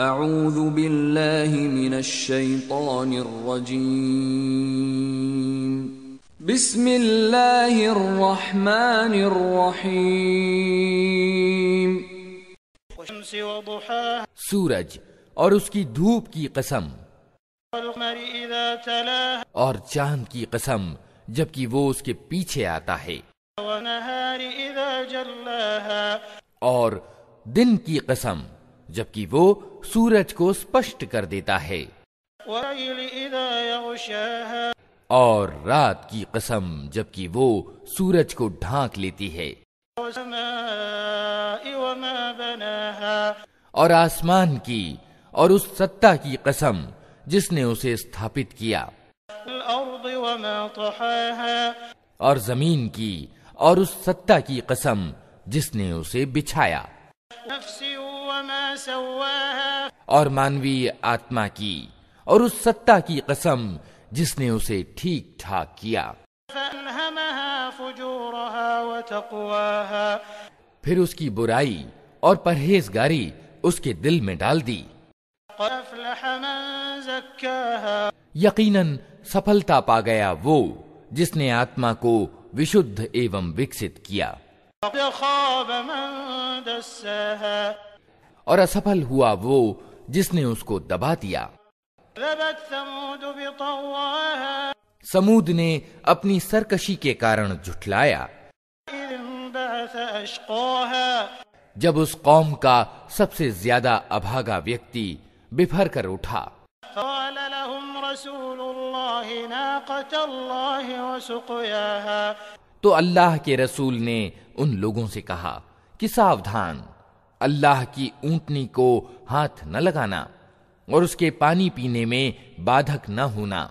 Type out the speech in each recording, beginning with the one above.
اعوذ باللہ من الشیطان الرجیم بسم اللہ الرحمن الرحیم سورج اور اس کی دھوپ کی قسم اور چاند کی قسم جبکہ وہ اس کے پیچھے آتا ہے اور دن کی قسم جبکہ وہ سورج کو سپشٹ کر دیتا ہے اور رات کی قسم جبکہ وہ سورج کو ڈھانک لیتی ہے اور آسمان کی اور اس ستہ کی قسم جس نے اسے استھاپت کیا اور زمین کی اور اس ستہ کی قسم جس نے اسے بچھایا نفسی اور مانوی آتما کی اور اس ستا کی قسم جس نے اسے ٹھیک ٹھاک کیا پھر اس کی برائی اور پرہیزگاری اس کے دل میں ڈال دی یقیناً سفلتا پا گیا وہ جس نے آتما کو وشدھ ایوم وکست کیا اور اسفل ہوا وہ جس نے اس کو دبا دیا سمود نے اپنی سرکشی کے کارن جھٹلایا جب اس قوم کا سب سے زیادہ ابھاگا ویکتی بفر کر اٹھا رسول تو اللہ کے رسول نے ان لوگوں سے کہا کہ ساودھان اللہ کی اونٹنی کو ہاتھ نہ لگانا اور اس کے پانی پینے میں بادھک نہ ہونا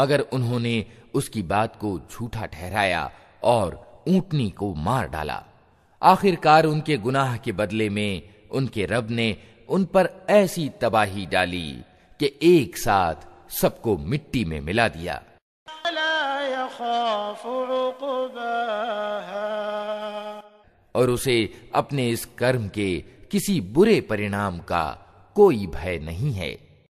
مگر انہوں نے اس کی بات کو جھوٹا ٹھہرایا اور اونٹنی کو مار ڈالا آخر کار ان کے گناہ کے بدلے میں ان کے رب نے ان پر ایسی تباہی ڈالی کہ ایک ساتھ سب کو مٹی میں ملا دیا اور اسے اپنے اس کرم کے کسی برے پرینام کا کوئی بھے نہیں ہے